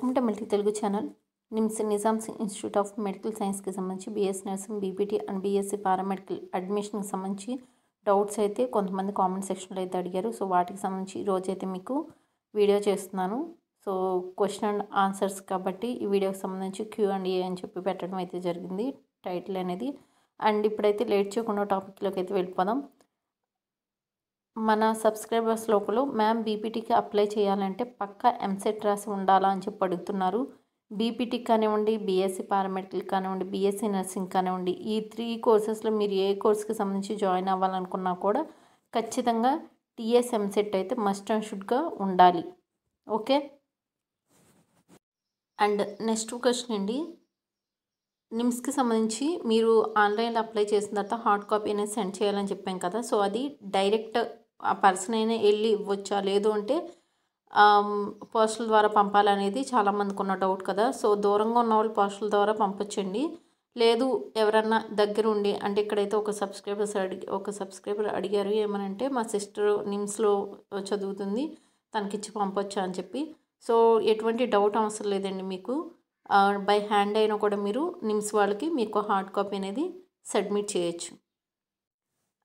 కుమట multi Telugu channel NIMS Nizam's institute of medical సైన్స్కి సంబంధించి BS nursing BPT and BSc paramedical అడ్మిషన్కి సంబంధించి డౌట్స్ అయితే కొంతమంది కామెంట్ సెక్షన్లో అయితే అడిగారు సో వాటికి సంబంధించి ఈరోజు అయితే మీకు వీడియో చేస్తున్నాను సో క్వశ్చన్ అండ్ ఆన్సర్స్ కాబట్టి ఈ వీడియోకి సంబంధించి క్యూ అండ్ ఏ అని చెప్పి పెట్టడం అయితే జరిగింది టైటిల్ అనేది అండ్ ఇప్పుడైతే లేట్ చేయకుండా టాపిక్లోకి అయితే వెళ్ళిపోదాం మన సబ్స్క్రైబర్స్ లోపల మ్యామ్ బీపీటీకి అప్లై చేయాలంటే పక్క ఎంసెట్ రాసి ఉండాలా అని చెప్పి అడుగుతున్నారు బీపీటీ కానివ్వండి బీఎస్సీ పారామెడికల్ కానివ్వండి బీఎస్సీ నర్సింగ్ కానివ్వండి ఈ త్రీ కోర్సెస్లో మీరు ఏ కోర్స్కి సంబంధించి జాయిన్ అవ్వాలనుకున్నా కూడా ఖచ్చితంగా టీఎస్ ఎంసెట్ అయితే మస్ట్ అండ్ షుడ్గా ఉండాలి ఓకే అండ్ నెక్స్ట్ క్వశ్చన్ అండి నిమ్స్కి సంబంధించి మీరు ఆన్లైన్లో అప్లై చేసిన తర్వాత హార్డ్ కాపీ అనేది సెండ్ చేయాలని చెప్పాం కదా సో అది డైరెక్ట్ ఆ పర్సన్ అయినా వెళ్ళి ఇవ్వచ్చా లేదు అంటే పోస్టుల ద్వారా పంపాలనేది చాలామందికి ఉన్న డౌట్ కదా సో దూరంగా ఉన్న వాళ్ళు పోస్టుల ద్వారా పంపించండి లేదు ఎవరన్నా దగ్గర ఉండి అంటే ఇక్కడైతే ఒక సబ్స్క్రైబర్స్ అడిగి ఒక సబ్స్క్రైబర్ అడిగారు ఏమనంటే మా సిస్టర్ నిమ్స్లో చదువుతుంది తనకిచ్చి పంపొచ్చా అని చెప్పి సో ఎటువంటి డౌట్ అవసరం లేదండి మీకు బై హ్యాండ్ అయినా కూడా మీరు నిమ్స్ వాళ్ళకి మీకు హార్డ్ కాపీ అనేది సబ్మిట్ చేయొచ్చు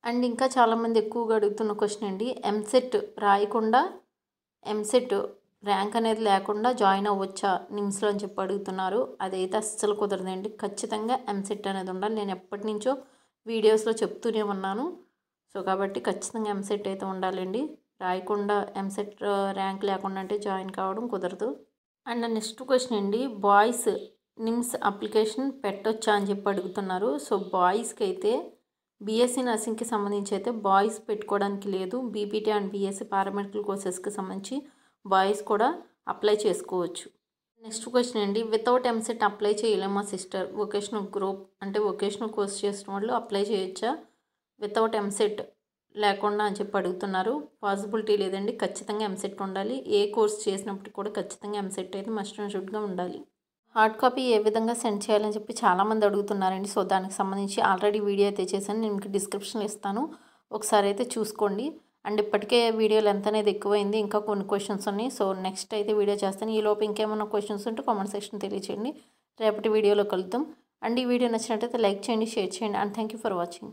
అండ్ ఇంకా చాలామంది ఎక్కువగా అడుగుతున్న క్వశ్చన్ అండి ఎంసెట్ రాయకుండా ఎంసెట్ ర్యాంక్ అనేది లేకుండా జాయిన్ అవ్వచ్చా నిమ్స్లో అని చెప్పి అడుగుతున్నారు అదైతే అస్సలు కుదరదండి ఖచ్చితంగా ఎంసెట్ అనేది ఉండాలి నేను ఎప్పటి నుంచో వీడియోస్లో చెప్తూనే ఉన్నాను సో కాబట్టి ఖచ్చితంగా ఎంసెట్ అయితే ఉండాలండి రాయకుండా ఎంసెట్ ర్యాంక్ లేకుండా అంటే జాయిన్ కావడం కుదరదు అండ్ నెక్స్ట్ క్వశ్చన్ అండి బాయ్స్ నిమ్స్ అప్లికేషన్ పెట్టొచ్చా అని చెప్పి అడుగుతున్నారు సో బాయ్స్కి అయితే బీఎస్సీ నర్సింగ్కి సంబంధించి అయితే బాయ్స్ పెట్టుకోవడానికి లేదు బీపీటీ అండ్ బీఎస్సీ పారామెడికల్ కోర్సెస్కి సంబంధించి బాయ్స్ కూడా అప్లై చేసుకోవచ్చు నెక్స్ట్ క్వశ్చన్ అండి వితౌట్ ఎంసెట్ అప్లై చేయలేమా సిస్టర్ వొకేషనల్ గ్రూప్ అంటే వొకేషనల్ కోర్స్ చేసిన వాళ్ళు అప్లై చేయొచ్చా వితౌట్ ఎంసెట్ e లేకుండా అని చెప్పి అడుగుతున్నారు పాసిబిలిటీ లేదండి ఖచ్చితంగా ఎంసెట్ e ఉండాలి ఏ కోర్స్ చేసినప్పటికి కూడా ఖచ్చితంగా ఎంసెట్ e అయితే మస్ట్ షుడ్గా ఉండాలి హార్డ్ కాపీ ఏ విధంగా సెండ్ చేయాలని చెప్పి చాలామంది అడుగుతున్నారండి సో దానికి సంబంధించి ఆల్రెడీ వీడియో అయితే చేశాను నేను మీకు డిస్క్రిప్షన్లో ఇస్తాను ఒకసారి అయితే చూసుకోండి అండ్ ఇప్పటికే వీడియో లెంత్ అనేది ఎక్కువైంది ఇంకా కొన్ని క్వశ్చన్స్ ఉన్నాయి సో నెక్స్ట్ అయితే వీడియో చేస్తాను ఈ లోపు ఇంకేమైనా క్వశ్చన్స్ ఉంటే కామెంట్ సెక్షన్ తెలియచేయండి రేపటి వీడియోలో కలుద్దాం అండ్ ఈ వీడియో నచ్చినట్టయితే లైక్ చేయండి షేర్ చేయండి అండ్ థ్యాంక్ ఫర్ వాచింగ్